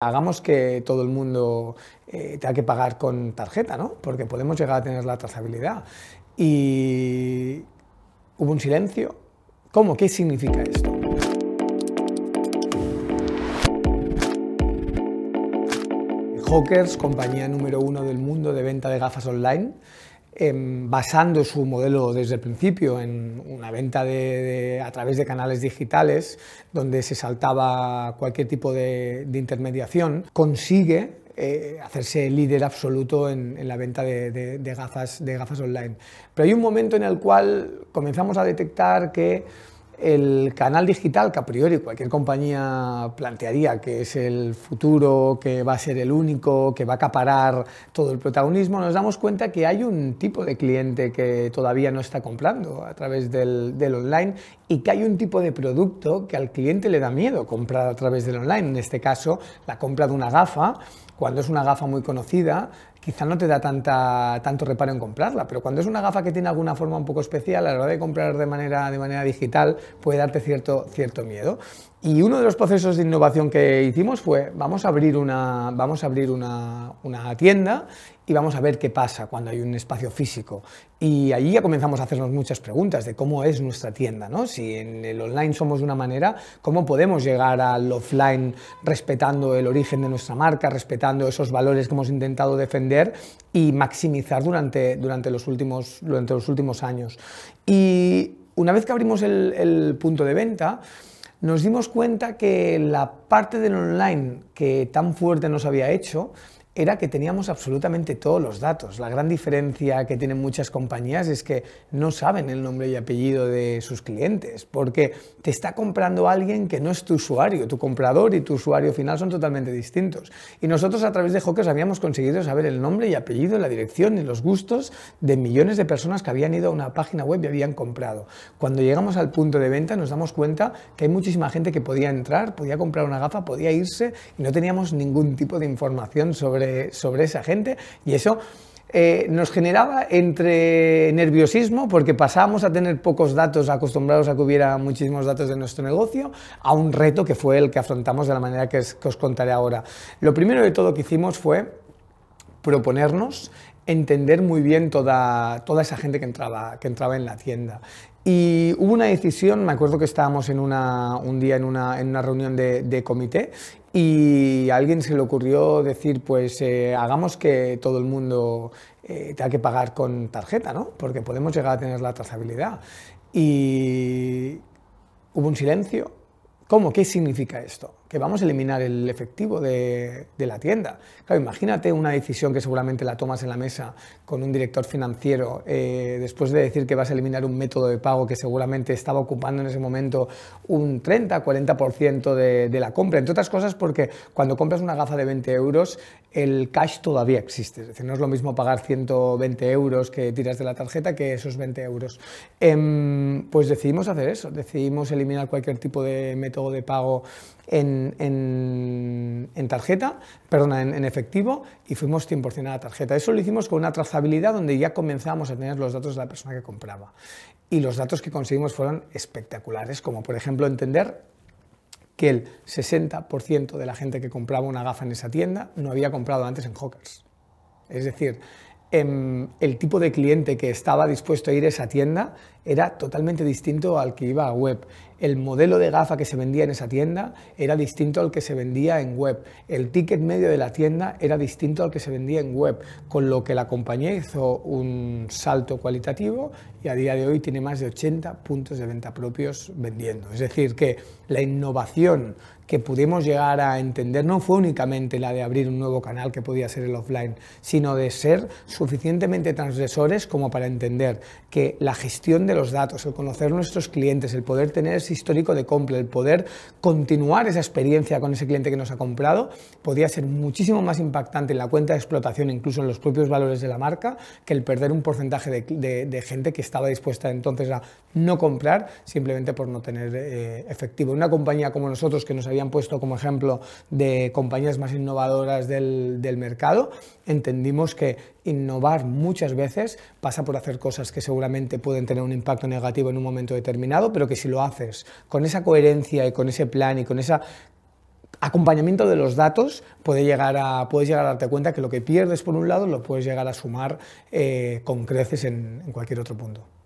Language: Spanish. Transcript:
Hagamos que todo el mundo eh, tenga que pagar con tarjeta, ¿no? Porque podemos llegar a tener la trazabilidad. Y hubo un silencio. ¿Cómo? ¿Qué significa esto? Hawkers, compañía número uno del mundo de venta de gafas online. Em, basando su modelo desde el principio en una venta de, a través de canales digitales, donde se saltaba cualquier tipo de, intermediación, consigue eh, hacerse líder absoluto en, la venta de gafas online. Pero hay un momento en el cual comenzamos a detectar que el canal digital, que a priori cualquier compañía plantearía que es el futuro, que va a ser el único, que va a acaparar todo el protagonismo, nos damos cuenta que hay un tipo de cliente que todavía no está comprando a través del, del online y que hay un tipo de producto que al cliente le da miedo comprar a través del online. En este caso, la compra de una gafa cuando es una gafa muy conocida, quizá no te da tanto reparo en comprarla, pero cuando es una gafa que tiene alguna forma un poco especial, a la hora de comprar de manera, de manera digital puede darte cierto, cierto miedo. Y uno de los procesos de innovación que hicimos fue, vamos a abrir una, vamos a abrir una, tienda y vamos a ver qué pasa cuando hay un espacio físico. Y allí ya comenzamos a hacernos muchas preguntas de cómo es nuestra tienda, Si en el online somos de una manera, ¿cómo podemos llegar al offline respetando el origen de nuestra marca, respetando esos valores que hemos intentado defender y maximizar durante, durante, los, últimos, los últimos años? Y una vez que abrimos el, el punto de venta, nos dimos cuenta que la parte del online que tan fuerte nos había hecho era que teníamos absolutamente todos los datos. La gran diferencia que tienen muchas compañías es que no saben el nombre y apellido de sus clientes, porque te está comprando alguien que no es tu usuario. Tu comprador y tu usuario final son totalmente distintos. Y nosotros a través de Hawkers habíamos conseguido saber el nombre y apellido, la dirección y los gustos de millones de personas que habían ido a una página web y habían comprado. Cuando llegamos al punto de venta nos damos cuenta que hay muchísima gente que podía entrar, podía comprar una gafa, podía irse y no teníamos ningún tipo de información sobre sobre, esa gente y eso eh, nos generaba entre nerviosismo, porque pasábamos a tener pocos datos, acostumbrados a que hubiera muchísimos datos de nuestro negocio, a un reto que fue el que afrontamos de la manera que os contaré ahora. Lo primero de todo que hicimos fue proponernos entender muy bien toda, toda esa gente que entraba, que entraba en la tienda. Y hubo una decisión, me acuerdo que estábamos en un día en una, reunión de, comité y a alguien se le ocurrió decir, pues eh, hagamos que todo el mundo eh, tenga que pagar con tarjeta, ¿no? Porque podemos llegar a tener la trazabilidad. Y hubo un silencio. ¿Cómo? ¿Qué significa esto? que vamos a eliminar el efectivo de, la tienda. Claro, imagínate una decisión que seguramente la tomas en la mesa con un director financiero eh, después de decir que vas a eliminar un método de pago que seguramente estaba ocupando en ese momento un 30-40% de, de la compra, entre otras cosas porque cuando compras una gafa de 20 euros el cash todavía existe, es decir, no es lo mismo pagar 120 euros que tiras de la tarjeta que esos 20 euros. Em, pues decidimos hacer eso, decidimos eliminar cualquier tipo de método de pago en en, tarjeta, perdona, en, efectivo y fuimos 100% a la tarjeta. Eso lo hicimos con una trazabilidad donde ya comenzamos a tener los datos de la persona que compraba. Y los datos que conseguimos fueron espectaculares, como por ejemplo entender que el 60% de la gente que compraba una gafa en esa tienda no había comprado antes en Hawkers. Es decir, em, el tipo de cliente que estaba dispuesto a ir a esa tienda era totalmente distinto al que iba a web el modelo de gafa que se vendía en esa tienda era distinto al que se vendía en web. El ticket medio de la tienda era distinto al que se vendía en web, con lo que la compañía hizo un salto cualitativo y a día de hoy tiene más de 80 puntos de venta propios vendiendo. Es decir, que la innovación que pudimos llegar a entender no fue únicamente la de abrir un nuevo canal que podía ser el offline, sino de ser suficientemente transgresores como para entender que la gestión de los datos, el conocer nuestros clientes, el poder tener histórico de compra, el poder continuar esa experiencia con ese cliente que nos ha comprado, podría ser muchísimo más impactante en la cuenta de explotación, incluso en los propios valores de la marca, que el perder un porcentaje de, gente que estaba dispuesta entonces a no comprar simplemente por no tener eh, efectivo. Una compañía como nosotros, que nos habían puesto como ejemplo de compañías más innovadoras del mercado, entendimos que innovar muchas veces pasa por hacer cosas que seguramente pueden tener un impacto negativo en un momento determinado, pero que si lo haces pues, con esa coherencia y con ese plan y con ese acompañamiento de los datos, puede llegar a, puedes llegar a darte cuenta que lo que pierdes por un lado lo puedes llegar a sumar eh, con creces en cualquier otro punto.